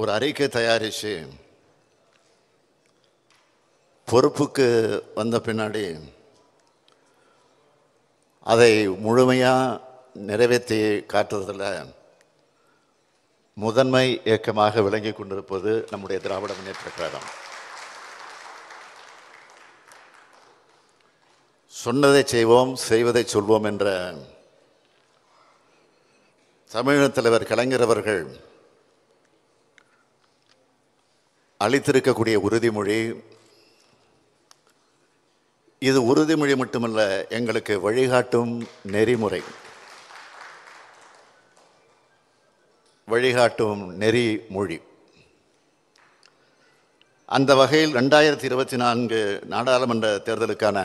ஒரு அறிக்கை தயாரித்து பொறுப்புக்கு வந்த பின்னாடி அதை முழுமையாக நிறைவேற்றி காட்டுறதில் முதன்மை இயக்கமாக விளங்கி கொண்டிருப்பது நம்முடைய திராவிட முன்னேற்ற கழகம் சொன்னதை செய்வோம் செய்வதை சொல்வோம் என்ற தமிழக தலைவர் கலைஞர் அவர்கள் அளித்திருக்கக்கூடிய உறுதிமொழி இது உறுதிமொழி மட்டுமல்ல எங்களுக்கு வழிகாட்டும் நெறிமுறை வழிகாட்டும் நெறிமொழி அந்த வகையில் ரெண்டாயிரத்தி இருபத்தி நான்கு நாடாளுமன்ற தேர்தலுக்கான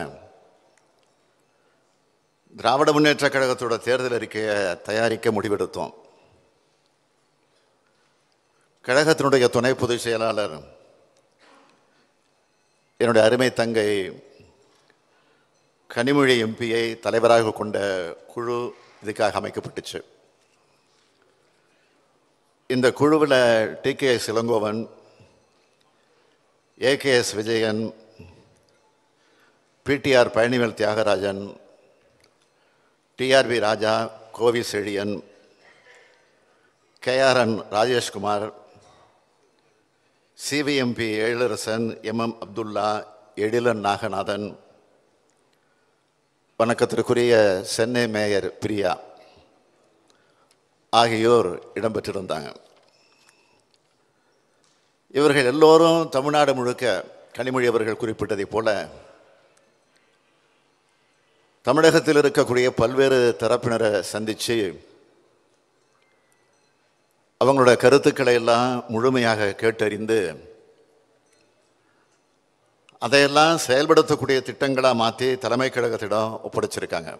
திராவிட முன்னேற்றக் கழகத்தோட தேர்தல் அறிக்கையை தயாரிக்க முடிவெடுத்தோம் கழகத்தினுடைய துணை பொதுச் செயலாளர் என்னுடைய அருமை தங்கை கனிமொழி எம்பியை தலைவராக கொண்ட குழு இதுக்காக அமைக்கப்பட்டுச்சு இந்த குழுவில் T K S Elangovan A K S Vijayan PTR Palanivel Thiagarajan TRB Raja Kovi Chezhiyan KRN Rajeshkumar CVMP Ezhilarasan MM Abdullah Ezhilan Naganathan வணக்கத்திற்குரிய சென்னை மேயர் பிரியா ஆகியோர் இடம்பெற்றிருந்தாங்க இவர்கள் எல்லோரும் தமிழ்நாடு முழுக்க கனிமொழி அவர்கள் குறிப்பிட்டதைப் போல தமிழகத்தில் இருக்கக்கூடிய பல்வேறு தரப்பினரை சந்தித்து அவங்களோட கருத்துக்களை எல்லாம் முழுமையாக கேட்டறிந்து அதையெல்லாம் செயல்படுத்தக்கூடிய திட்டங்களாக மாற்றி தலைமை கழகத்திடம் ஒப்படைச்சிருக்காங்க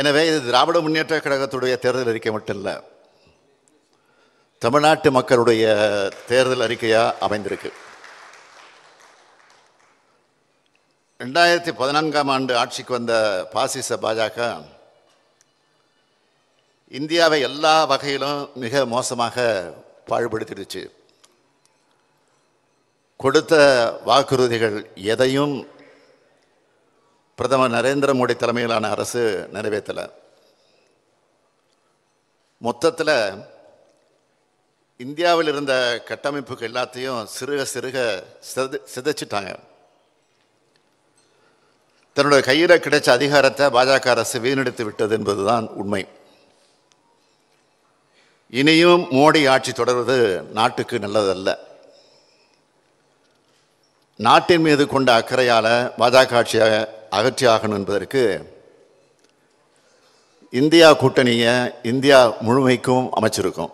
எனவே இது திராவிட முன்னேற்ற கழகத்துடைய தேர்தல் அறிக்கை மட்டும் இல்லை தமிழ்நாட்டு மக்களுடைய தேர்தல் அறிக்கையாக அமைந்திருக்கு ரெண்டாயிரத்தி பதினான்காம் ஆண்டு ஆட்சிக்கு வந்த பாசிச பாஜக இந்தியாவை எல்லா வகையிலும் மிக மோசமாக பாழ்படுத்திடுச்சு கொடுத்த வாக்குறுதிகள் எதையும் பிரதமர் நரேந்திர மோடி தலைமையிலான அரசு நிறைவேற்றலை மொத்தத்தில் இந்தியாவில் இருந்த கட்டமைப்புக்கு எல்லாத்தையும் சிறுக சிறுக சித சிதைச்சிட்டாங்க தன்னுடைய கையில் கிடைச்ச அதிகாரத்தை பாஜக அரசு வீணடித்து விட்டது என்பதுதான் உண்மை இனியும் மோடி ஆட்சி தொடர்வது நாட்டுக்கு நல்லதல்ல நாட்டின் மீது கொண்ட அக்கறையால் பாஜக ஆட்சியாக அகற்றியாகணும் என்பதற்கு இந்தியா கூட்டணியை இந்தியா முழுமைக்கும் அமைச்சிருக்கும்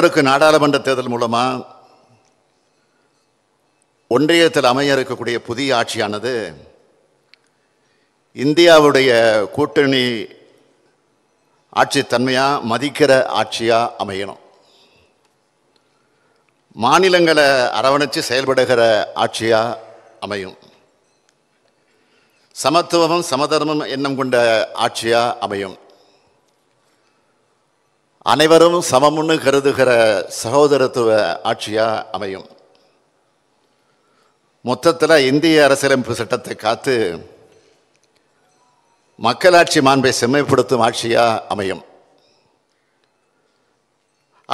இருக்கும் நாடாளுமன்ற தேர்தல் மூலமாக ஒன்றியத்தில் அமைய இருக்கக்கூடிய புதிய ஆட்சியானது இந்தியாவுடைய கூட்டணி ஆட்சி தன்மையாக மதிக்கிற ஆட்சியாக அமையணும் மாநிலங்களை அரவணைச்சு செயல்படுகிற ஆட்சியாக அமையும் சமத்துவமும் சமதர்மம் எண்ணம் கொண்ட ஆட்சியாக அமையும் அனைவரும் சமமுன்னு கருதுகிற சகோதரத்துவ ஆட்சியாக அமையும் மொத்தத்தில் இந்திய அரசியலமைப்பு சட்டத்தை காத்து மக்களாட்சி மாண்பை செம்மைப்படுத்தும் ஆட்சியாக அமையும்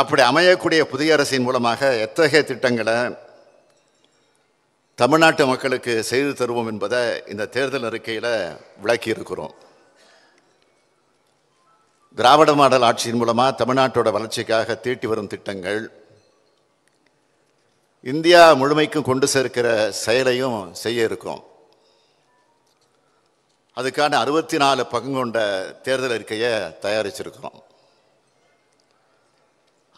அப்படி அமையக்கூடிய புதிய அரசின் மூலமாக எத்தகைய திட்டங்களை தமிழ்நாட்டு மக்களுக்கு செய்து தருவோம் என்பதை இந்த தேர்தல் அறிக்கையில் விளக்கியிருக்கிறோம் திராவிட மாடல் ஆட்சியின் மூலமாக தமிழ்நாட்டோட வளர்ச்சிக்காக தீட்டி வரும் திட்டங்கள் இந்தியா முழுமைக்கும் கொண்டு சேர்க்கிற செயலையும் செய்ய இருக்கும் அதுக்கான அறுபத்தி நாலு பங்கு கொண்ட தேர்தல் அறிக்கையை தயாரிச்சிருக்கிறோம்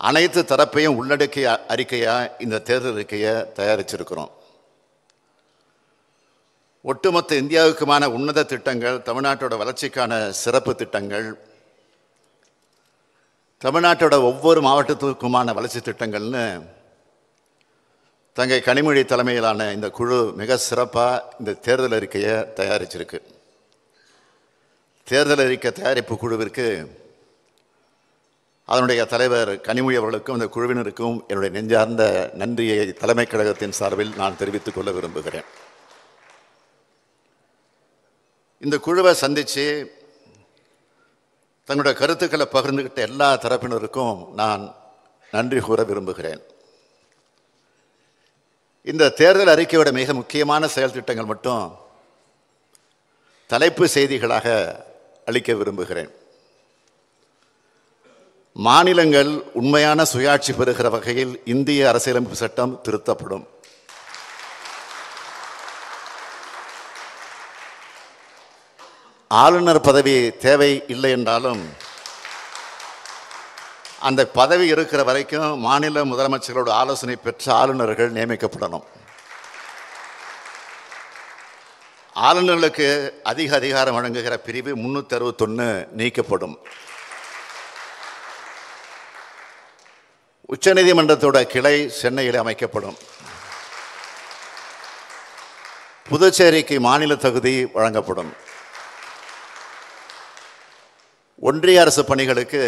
அனைத்து தரப்பையும் உள்ளடக்கிய அறிக்கையாக இந்த தேர்தல் அறிக்கையை தயாரிச்சிருக்கிறோம் ஒட்டுமொத்த இந்தியாவுக்குமான உன்னத திட்டங்கள் தமிழ்நாட்டோட வளர்ச்சிக்கான சிறப்பு திட்டங்கள் தமிழ்நாட்டோட ஒவ்வொரு மாவட்டத்துக்குமான வளர்ச்சி திட்டங்கள்னு தங்கை கனிமொழி தலைமையிலான இந்த குழு மிக சிறப்பாக இந்த தேர்தல் அறிக்கையை தயாரிச்சிருக்கு தேர்தல் அறிக்கை தயாரிப்பு குழுவிற்கு அதனுடைய தலைவர் கனிமொழி அவர்களுக்கும் அந்த குழுவினருக்கும் என்னுடைய நெஞ்சார்ந்த நன்றியை தலைமை கழகத்தின் சார்பில் நான் தெரிவித்துக் கொள்ள விரும்புகிறேன் இந்த குழுவை சந்தித்து தங்களுடைய கருத்துக்களை பகிர்ந்துக்கிட்ட எல்லா தரப்பினருக்கும் நான் நன்றி கூற விரும்புகிறேன் இந்த தேர்தல் அறிக்கையோட மிக முக்கியமான செயல் திட்டங்கள் மட்டும் தலைப்பு செய்திகளாக அளிக்க விரும்புகிறேன் மாநிலங்கள் உண்மையான சுயாட்சி பெறுகிற வகையில் இந்திய அரசியலமைப்பு சட்டம் திருத்தப்படும் ஆளுநர் பதவி தேவை இல்லை என்றாலும் அந்த பதவி இருக்கிற வரைக்கும் மாநில முதலமைச்சர்களோட ஆலோசனை பெற்ற ஆளுநர்கள் நியமிக்கப்படணும் ஆளுநர்களுக்கு அதிக அதிகாரம் வழங்குகிற பிரிவு முந்நூற்றி அறுபத்தொன்று நீக்கப்படும் உச்சநீதிமன்றத்தோட கிளை சென்னையில் அமைக்கப்படும் புதுச்சேரிக்கு மாநில தகுதி வழங்கப்படும் ஒன்றிய அரசு பணிகளுக்கு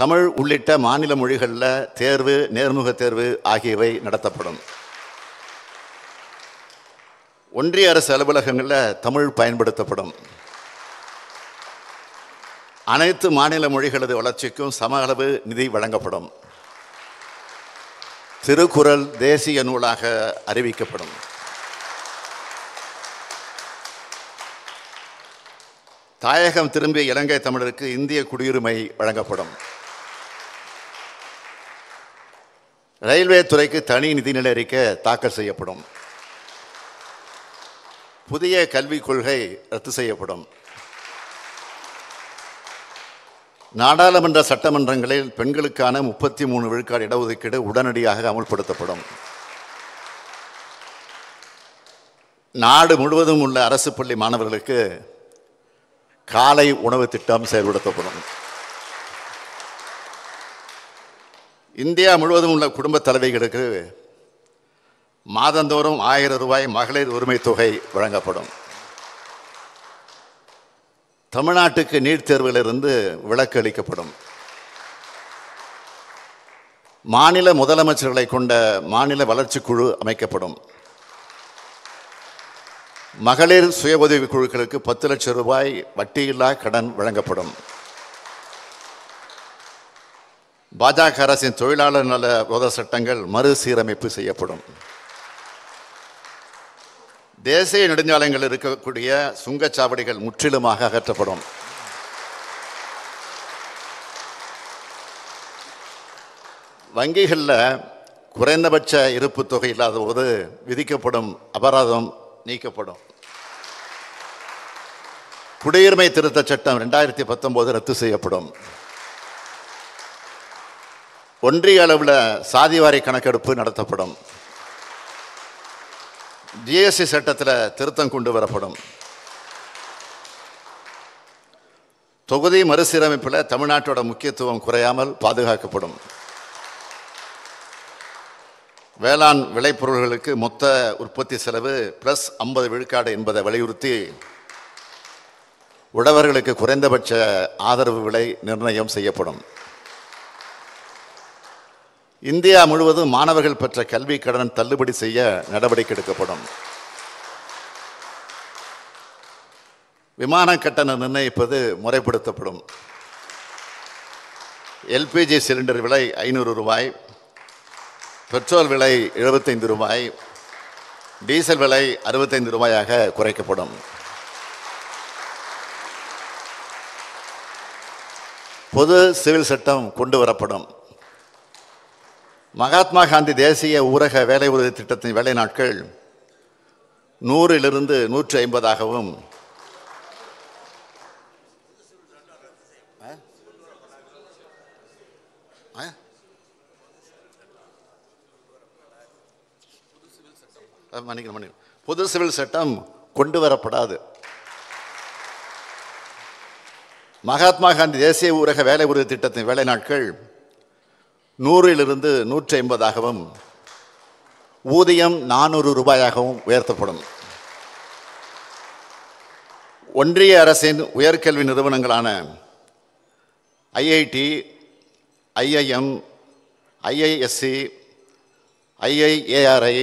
தமிழ் உள்ளிட்ட மாநில மொழிகளில் தேர்வு நேர்முக தேர்வு ஆகியவை நடத்தப்படும் ஒன்றிய அரசு அலுவலகங்களில் தமிழ் பயன்படுத்தப்படும் அனைத்து மாநில மொழிகளது வளர்ச்சிக்கும் சம அளவு நிதி வழங்கப்படும் திருக்குறள் தேசிய நூலாக அறிவிக்கப்படும் தாயகம் திரும்பிய இலங்கை தமிழருக்கு இந்திய குடியுரிமை வழங்கப்படும் ரயில்வே துறைக்கு தனி நிதிநிலை அறிக்கை தாக்கல் செய்யப்படும் புதிய கல்விக் கொள்கை ரத்து செய்யப்படும் நாடாளுமன்ற சட்டமன்றங்களில் பெண்களுக்கான முப்பத்தி மூணு விழுக்காடு இடஒதுக்கீடு உடனடியாக அமல்படுத்தப்படும் நாடு முழுவதும் உள்ள அரசு பள்ளி மாணவர்களுக்கு காலை உணவு திட்டம் செயல்படுத்தப்படும் இந்தியா முழுவதும் உள்ள குடும்ப தலைவிகளுக்கு மாதந்தோறும் ஆயிரம் ரூபாய் மகளிர் உரிமை தொகை வழங்கப்படும் தமிழ்நாட்டுக்கு நீட் தேர்விலிருந்து விலக்கு அளிக்கப்படும் மாநில முதலமைச்சர்களை கொண்ட மாநில வளர்ச்சி குழு அமைக்கப்படும் மகளிர் சுய உதவி குழுக்களுக்கு பத்து லட்சம் ரூபாய் வட்டியில்லா கடன் வழங்கப்படும் பாஜக அரசின் தொழிலாளர் நல உதவ சட்டங்கள் மறுசீரமைப்பு செய்யப்படும் தேசிய நெடுஞ்சாலைகள் இருக்கக்கூடிய சுங்கச்சாவடிகள் முற்றிலுமாக அகற்றப்படும் வங்கிகளில் குறைந்தபட்ச இருப்பு தொகை இல்லாத போது விதிக்கப்படும் அபராதம் நீக்கப்படும் குடியுரிமை திருத்த சட்டம் ரெண்டாயிரத்தி பத்தொம்போது ரத்து செய்யப்படும் ஒன்றிய அளவில் சாதிவாரி கணக்கெடுப்பு நடத்தப்படும் ஜிஎஸ்டி சட்டத்தில் திருத்தம் கொண்டு வரப்படும் தொகுதி மறுசீரமைப்பில் தமிழ்நாட்டோட முக்கியத்துவம் குறையாமல் பாதுகாக்கப்படும் வேளாண் விளைபொருள்களுக்கு மொத்த உற்பத்தி செலவு ப்ளஸ் ஐம்பது விழுக்காடு என்பதை வலியுறுத்தி உழவர்களுக்கு குறைந்தபட்ச ஆதரவு விலை நிர்ணயம் செய்யப்படும் இந்தியா முழுவதும் மாணவர்கள் பெற்ற கல்வி கடன் தள்ளுபடி செய்ய நடவடிக்கை எடுக்கப்படும் விமான கட்டணம் நிர்ணயிப்பது முறைப்படுத்தப்படும் எல்பிஜி சிலிண்டர் விலை ஐநூறு ரூபாய் பெட்ரோல் விலை எழுபத்தைந்து ரூபாய் டீசல் விலை அறுபத்தைந்து ரூபாயாக குறைக்கப்படும் பொது சிவில் சட்டம் கொண்டு வரப்படும் மகாத்மா காந்தி தேசிய ஊரக வேலை உறுதி திட்டத்தின் வேலை நாட்கள் நூறிலிருந்து நூற்றி ஐம்பதாகவும் புது சிவில் சட்டம் கொண்டு வரப்படாது மகாத்மா காந்தி தேசிய ஊரக வேலை உறுதி திட்டத்தின் வேலை நாட்கள் நூறிலிருந்து நூற்றி ஐம்பதாகவும் ஊதியம் நானூறு ரூபாயாகவும் உயர்த்தப்படும் ஒன்றிய அரசின் உயர்கல்வி நிறுவனங்களான ஐஐடி ஐஐஎம் ஐஐஎஸ்சி ஐஐஏஆர்ஐ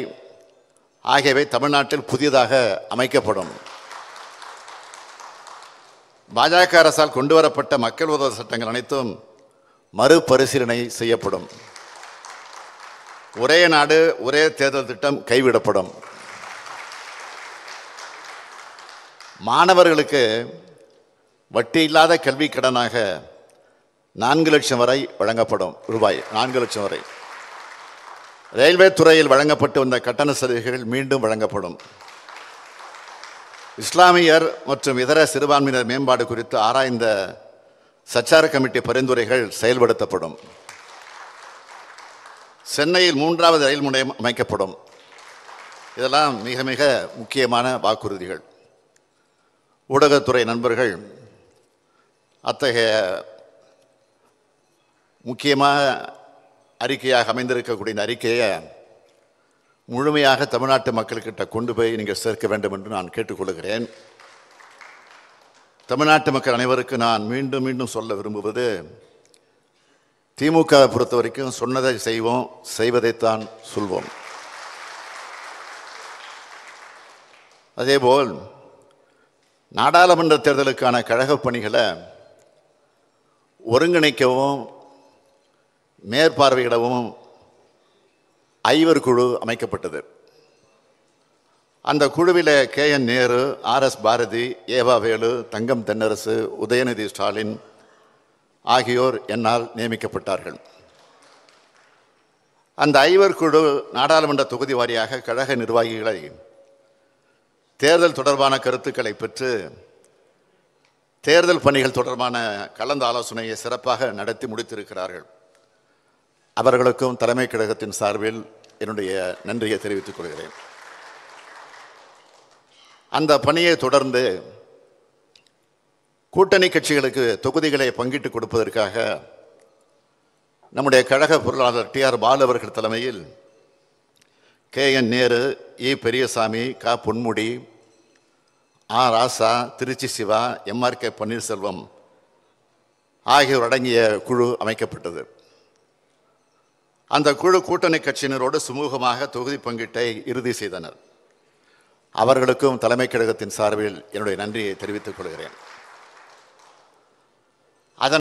ஆகியவை தமிழ்நாட்டில் புதிதாக அமைக்கப்படும் பாஜக அரசால் கொண்டு வரப்பட்ட மக்கள் உதவி சட்டங்கள் அனைத்தும் மறுபரிசீலனை செய்யப்படும் ஒரே நாடு ஒரே தேர்தல் திட்டம் கைவிடப்படும் மாணவர்களுக்கு வட்டி இல்லாத கல்வி கடனாக நான்கு லட்சம் வரை வழங்கப்படும் ரூபாய் நான்கு லட்சம் வரை ரயில்வே துறையில் வழங்கப்பட்டு வந்த கட்டண சலுகைகள் மீண்டும் வழங்கப்படும் இஸ்லாமியர் மற்றும் இதர சிறுபான்மையினர் மேம்பாடு குறித்து ஆராய்ந்த சச்சார கமிட்டி பரிந்துரைகள் செயல்படுத்தப்படும் சென்னையில் மூன்றாவது ரயில் முனையம் அமைக்கப்படும் இதெல்லாம் மிக மிக முக்கியமான வாக்குறுதிகள் ஊடகத்துறை நண்பர்கள் அத்தகைய முக்கியமாக அறிக்கையாக அமைந்திருக்கக்கூடிய அறிக்கையை முழுமையாக தமிழ்நாட்டு மக்கள்கிட்ட கொண்டு போய் நீங்கள் சேர்க்க வேண்டும் என்று நான் கேட்டுக்கொள்கிறேன் தமிழ்நாட்டு மக்கள் அனைவருக்கு நான் மீண்டும் மீண்டும் சொல்ல விரும்புவது திமுகவை பொறுத்த வரைக்கும் சொன்னதை செய்வோம் செய்வதைத்தான் சொல்வோம் அதேபோல் நாடாளுமன்ற தேர்தலுக்கான கழக பணிகளை ஒருங்கிணைக்கவும் மேற்பார்வையிடவும் ஐவர் குழு அமைக்கப்பட்டது அந்த குழுவில் K N Nehru R S Bharathi ஏவாவேலு தங்கம் தென்னரசு உதயநிதி ஸ்டாலின் ஆகியோர் என்னால் நியமிக்கப்பட்டார்கள் அந்த ஐவர் குழு நாடாளுமன்ற தொகுதி வாரியாக கழக நிர்வாகிகளை தேர்தல் தொடர்பான கருத்துக்களை பெற்று தேர்தல் பணிகள் தொடர்பான கலந்து ஆலோசனையை சிறப்பாக நடத்தி முடித்திருக்கிறார்கள் அவர்களுக்கும் தலைமை கழகத்தின் சார்பில் என்னுடைய நன்றியை தெரிவித்துக் கொள்கிறேன் அந்த பணியை தொடர்ந்து கூட்டணி கட்சிகளுக்கு தொகுதிகளை பங்கிட்டு கொடுப்பதற்காக நம்முடைய கழக பொருளாளர் டி ஆர் பால் அவர்கள் தலைமையில் K N Nehru I Periyasamy க பொன்முடி ஆ ராசா திருச்சி சிவா எம்ஆர் கே பன்னீர்செல்வம் ஆகியோர் அடங்கிய குழு அமைக்கப்பட்டது அந்த குழு கூட்டணி கட்சியினரோடு சுமூகமாக தொகுதி பங்கீட்டை இறுதி செய்தனர் அவர்களுக்கும் தலைமை கழகத்தின் சார்பில் என்னுடைய நன்றியை தெரிவித்துக் கொள்கிறேன்